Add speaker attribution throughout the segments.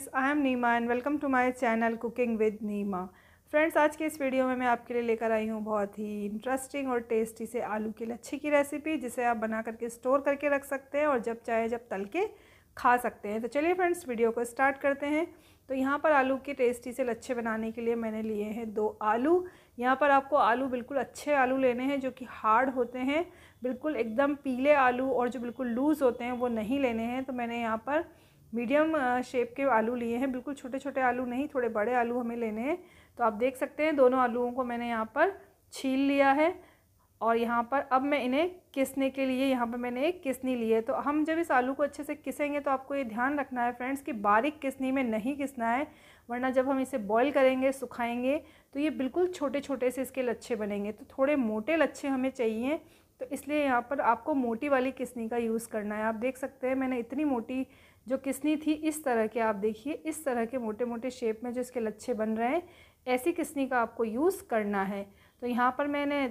Speaker 1: friends I am Neema and welcome to my channel cooking with Neema friends आज के इस video में मैं आपके लिए लेकर आई हूँ बहुत ही इंटरेस्टिंग और टेस्टी से आलू की लच्छी की रेसिपी जिसे आप बना करके स्टोर करके रख सकते हैं और जब चाहे जब तल के खा सकते हैं तो चलिए फ्रेंड्स वीडियो को स्टार्ट करते हैं तो यहाँ पर आलू के टेस्टी से लच्छे बनाने के लिए मैंने लिए हैं दो आलू यहाँ पर आपको आलू बिल्कुल अच्छे आलू लेने हैं जो कि हार्ड होते हैं बिल्कुल एकदम पीले आलू और जो बिल्कुल लूज़ होते हैं वो नहीं लेने हैं तो मैंने यहाँ पर मीडियम शेप के आलू लिए हैं बिल्कुल छोटे छोटे आलू नहीं थोड़े बड़े आलू हमें लेने हैं तो आप देख सकते हैं दोनों आलूओं को मैंने यहाँ पर छील लिया है और यहाँ पर अब मैं इन्हें किसने के लिए यहाँ पर मैंने एक किसनी ली है तो हम जब इस आलू को अच्छे से किसेंगे तो आपको ये ध्यान रखना है फ्रेंड्स कि बारीक किसनी में नहीं किसना है वरना जब हम इसे बॉईल करेंगे सुखाएंगे तो ये बिल्कुल छोटे छोटे से इसके लच्छे बनेंगे तो थोड़े मोटे लच्छे हमें चाहिए तो इसलिए यहाँ पर आपको मोटी वाली किसनी का यूज़ करना है आप देख सकते हैं मैंने इतनी मोटी जो किसनी थी इस तरह के आप देखिए इस तरह के मोटे मोटे शेप में जो इसके लच्छे बन रहे हैं ऐसी किसनी का आपको यूज़ करना है तो यहाँ पर मैंने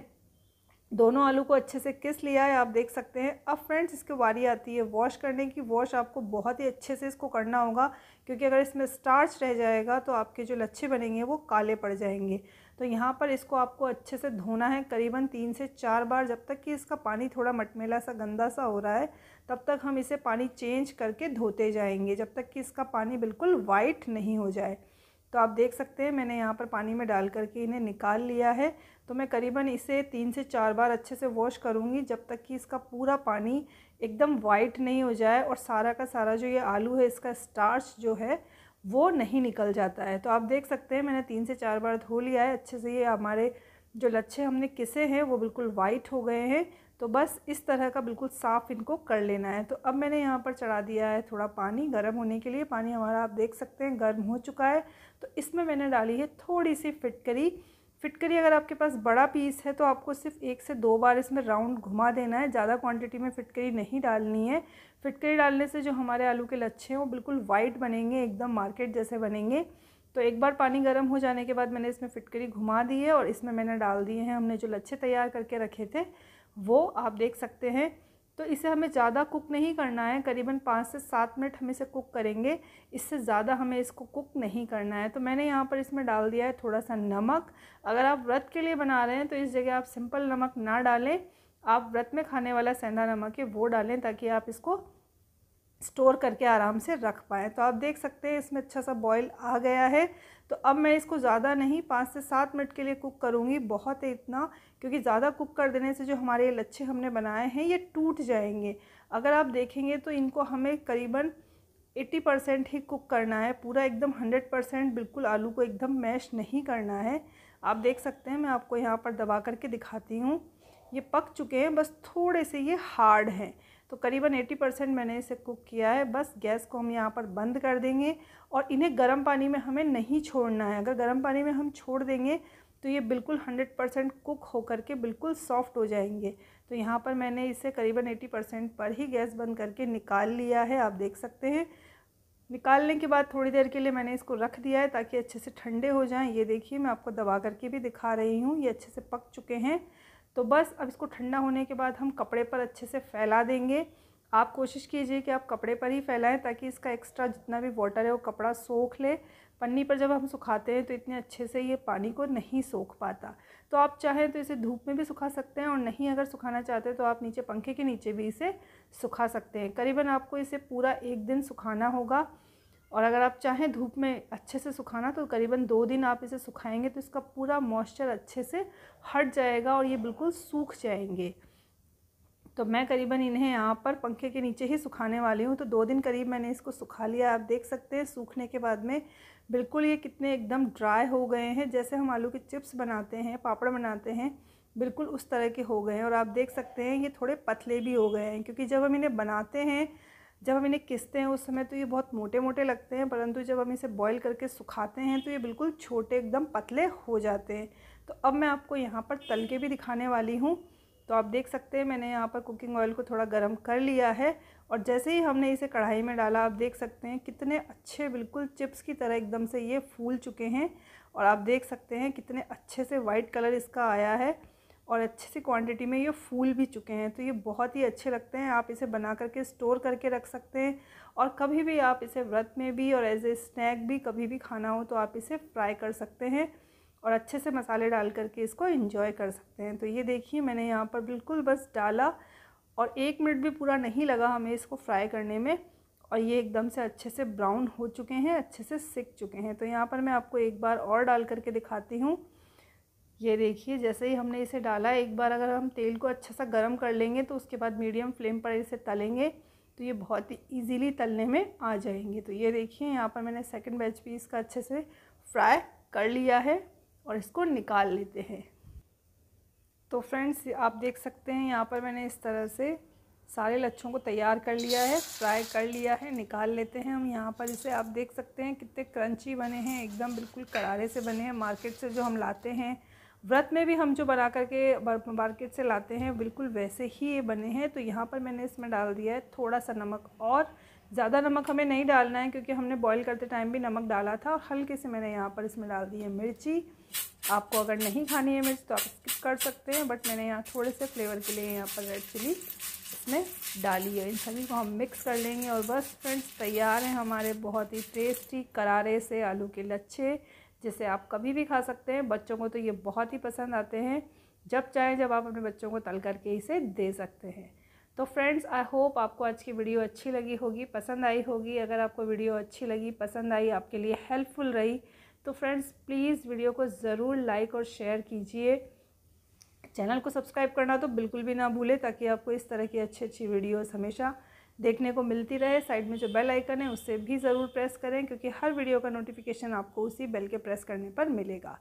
Speaker 1: दोनों आलू को अच्छे से किस लिया है आप देख सकते हैं अब फ्रेंड्स इसकी बारी आती है वॉश करने की वॉश आपको बहुत ही अच्छे से इसको करना होगा क्योंकि अगर इसमें स्टार्च रह जाएगा तो आपके जो लच्छे बनेंगे वो काले पड़ जाएंगे तो यहाँ पर इसको आपको अच्छे से धोना है करीबन तीन से चार बार जब तक कि इसका पानी थोड़ा मटमेला सा गंदा सा हो रहा है तब तक हम इसे पानी चेंज करके धोते जाएंगे जब तक कि इसका पानी बिल्कुल वाइट नहीं हो जाए तो आप देख सकते हैं मैंने यहाँ पर पानी में डाल करके इन्हें निकाल लिया है तो मैं करीबन इसे तीन से चार बार अच्छे से वॉश करूँगी जब तक कि इसका पूरा पानी एकदम वाइट नहीं हो जाए और सारा का सारा जो ये आलू है इसका स्टार्च जो है वो नहीं निकल जाता है तो आप देख सकते हैं मैंने तीन से चार बार धो लिया है अच्छे से ये हमारे जो लच्छे हमने किसे हैं वो बिल्कुल वाइट हो गए हैं तो बस इस तरह का बिल्कुल साफ़ इनको कर लेना है तो अब मैंने यहाँ पर चढ़ा दिया है थोड़ा पानी गर्म होने के लिए पानी हमारा आप देख सकते हैं गर्म हो चुका है तो इसमें मैंने डाली है थोड़ी सी फिटकरी फिटकरी अगर आपके पास बड़ा पीस है तो आपको सिर्फ एक से दो बार इसमें राउंड घुमा देना है ज़्यादा क्वांटिटी में फिटकरी नहीं डालनी है फिटकरी डालने से जो हमारे आलू के लच्छे हैं वो बिल्कुल वाइट बनेंगे एकदम मार्केट जैसे बनेंगे तो एक बार पानी गर्म हो जाने के बाद मैंने इसमें फिटकरी घुमा दी है और इसमें मैंने डाल दिए हैं हमने जो लच्छे तैयार करके रखे थे वो आप देख सकते हैं तो इसे हमें ज़्यादा कुक नहीं करना है करीबन पाँच से सात मिनट हम इसे कुक करेंगे इससे ज़्यादा हमें इसको कुक नहीं करना है तो मैंने यहाँ पर इसमें डाल दिया है थोड़ा सा नमक अगर आप व्रत के लिए बना रहे हैं तो इस जगह आप सिंपल नमक ना डालें आप व्रत में खाने वाला सेंधा नमक है वो डालें ताकि आप इसको स्टोर करके आराम से रख पाएँ तो आप देख सकते हैं इसमें अच्छा सा बॉयल आ गया है तो अब मैं इसको ज़्यादा नहीं पाँच से सात मिनट के लिए कुक करूँगी बहुत है इतना क्योंकि ज़्यादा कुक कर देने से जो हमारे ये लच्छे हमने बनाए हैं ये टूट जाएंगे अगर आप देखेंगे तो इनको हमें करीबन 80 परसेंट ही कुक करना है पूरा एकदम 100 परसेंट बिल्कुल आलू को एकदम मैश नहीं करना है आप देख सकते हैं मैं आपको यहाँ पर दबा करके दिखाती हूँ ये पक चुके हैं बस थोड़े से ये हार्ड हैं तो करीबन 80 परसेंट मैंने इसे कुक किया है बस गैस को हम यहाँ पर बंद कर देंगे और इन्हें गर्म पानी में हमें नहीं छोड़ना है अगर गर्म पानी में हम छोड़ देंगे तो ये बिल्कुल 100 परसेंट कुक होकर के बिल्कुल सॉफ्ट हो जाएंगे तो यहाँ पर मैंने इसे करीबन 80 परसेंट पर ही गैस बंद करके निकाल लिया है आप देख सकते हैं निकालने के बाद थोड़ी देर के लिए मैंने इसको रख दिया है ताकि अच्छे से ठंडे हो जाएँ ये देखिए मैं आपको दबा करके भी दिखा रही हूँ ये अच्छे से पक चुके हैं तो बस अब इसको ठंडा होने के बाद हम कपड़े पर अच्छे से फैला देंगे आप कोशिश कीजिए कि आप कपड़े पर ही फैलाएं ताकि इसका एक्स्ट्रा जितना भी वाटर है वो कपड़ा सोख ले पन्नी पर जब हम सुखाते हैं तो इतने अच्छे से ये पानी को नहीं सोख पाता तो आप चाहें तो इसे धूप में भी सुखा सकते हैं और नहीं अगर सुखाना चाहते तो आप नीचे पंखे के नीचे भी इसे सुखा सकते हैं करीबन आपको इसे पूरा एक दिन सुखाना होगा और अगर आप चाहें धूप में अच्छे से सुखाना तो करीबन दो दिन आप इसे सुखाएंगे तो इसका पूरा मॉइस्चर अच्छे से हट जाएगा और ये बिल्कुल सूख जाएंगे तो मैं करीबन इन्हें यहाँ पर पंखे के नीचे ही सुखाने वाली हूँ तो दो दिन करीब मैंने इसको सुखा लिया आप देख सकते हैं सूखने के बाद में बिल्कुल ये कितने एकदम ड्राई हो गए हैं जैसे हम आलू के चिप्स बनाते हैं पापड़ बनाते हैं बिल्कुल उस तरह के हो गए हैं और आप देख सकते हैं ये थोड़े पतले भी हो गए हैं क्योंकि जब हम इन्हें बनाते हैं जब हम इन्हें किसते हैं उस समय तो ये बहुत मोटे मोटे लगते हैं परंतु जब हम इसे बॉईल करके सुखाते हैं तो ये बिल्कुल छोटे एकदम पतले हो जाते हैं तो अब मैं आपको यहाँ पर तल के भी दिखाने वाली हूँ तो आप देख सकते हैं मैंने यहाँ पर कुकिंग ऑयल को थोड़ा गर्म कर लिया है और जैसे ही हमने इसे कढ़ाई में डाला आप देख सकते हैं कितने अच्छे बिल्कुल चिप्स की तरह एकदम से ये फूल चुके हैं और आप देख सकते हैं कितने अच्छे से वाइट कलर इसका आया है और अच्छे से क्वांटिटी में ये फूल भी चुके हैं तो ये बहुत ही अच्छे लगते हैं आप इसे बना करके स्टोर करके रख सकते हैं और कभी भी आप इसे व्रत में भी और एज ए स्नैक भी कभी भी खाना हो तो आप इसे फ्राई कर सकते हैं और अच्छे से मसाले डाल करके इसको इन्जॉय कर सकते हैं तो ये देखिए मैंने यहाँ पर बिल्कुल बस डाला और एक मिनट भी पूरा नहीं लगा हमें इसको फ्राई करने में और ये एकदम से अच्छे से ब्राउन हो चुके हैं अच्छे से सिक चुके हैं तो यहाँ पर मैं आपको एक बार और डाल करके दिखाती हूँ ये देखिए जैसे ही हमने इसे डाला एक बार अगर हम तेल को अच्छा सा गर्म कर लेंगे तो उसके बाद मीडियम फ्लेम पर इसे तलेंगे तो ये बहुत ही ईजीली तलने में आ जाएंगे तो ये देखिए यहाँ पर मैंने सेकंड बैच भी इसका अच्छे से फ्राई कर लिया है और इसको निकाल लेते हैं तो फ्रेंड्स आप देख सकते हैं यहाँ पर मैंने इस तरह से सारे लच्छों को तैयार कर लिया है फ्राई कर लिया है निकाल लेते हैं हम यहाँ पर इसे आप देख सकते हैं कितने क्रंची बने हैं एकदम बिल्कुल करारे से बने हैं मार्केट से जो हम लाते हैं व्रत में भी हम जो बना करके मार्केट से लाते हैं बिल्कुल वैसे ही ये बने हैं तो यहाँ पर मैंने इसमें डाल दिया है थोड़ा सा नमक और ज़्यादा नमक हमें नहीं डालना है क्योंकि हमने बॉईल करते टाइम भी नमक डाला था और हल्के से मैंने यहाँ पर इसमें डाल दी है मिर्ची आपको अगर नहीं खानी है मिर्च तो आप स्किप कर सकते हैं बट मैंने यहाँ थोड़े से फ्लेवर के लिए यहाँ पर रेड चिली इसमें डाली है इन सभी को हम मिक्स कर लेंगे और बस फ्रेंड्स तैयार हैं हमारे बहुत ही टेस्टी करारे से आलू के लच्छे जिसे आप कभी भी खा सकते हैं बच्चों को तो ये बहुत ही पसंद आते हैं जब चाहें जब आप अपने बच्चों को तल करके इसे दे सकते हैं तो फ्रेंड्स आई होप आपको आज की वीडियो अच्छी लगी होगी पसंद आई होगी अगर आपको वीडियो अच्छी लगी पसंद आई आपके लिए हेल्पफुल रही तो फ्रेंड्स प्लीज़ वीडियो को ज़रूर लाइक और शेयर कीजिए चैनल को सब्सक्राइब करना तो बिल्कुल भी ना भूलें ताकि आपको इस तरह की अच्छी अच्छी वीडियोस हमेशा देखने को मिलती रहे साइड में जो बेल आइकन है उससे भी ज़रूर प्रेस करें क्योंकि हर वीडियो का नोटिफिकेशन आपको उसी बेल के प्रेस करने पर मिलेगा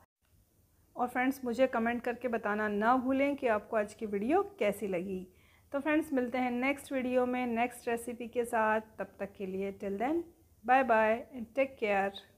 Speaker 1: और फ्रेंड्स मुझे कमेंट करके बताना ना भूलें कि आपको आज की वीडियो कैसी लगी तो फ्रेंड्स मिलते हैं नेक्स्ट वीडियो में नेक्स्ट रेसिपी के साथ तब तक के लिए till then bye bye and take care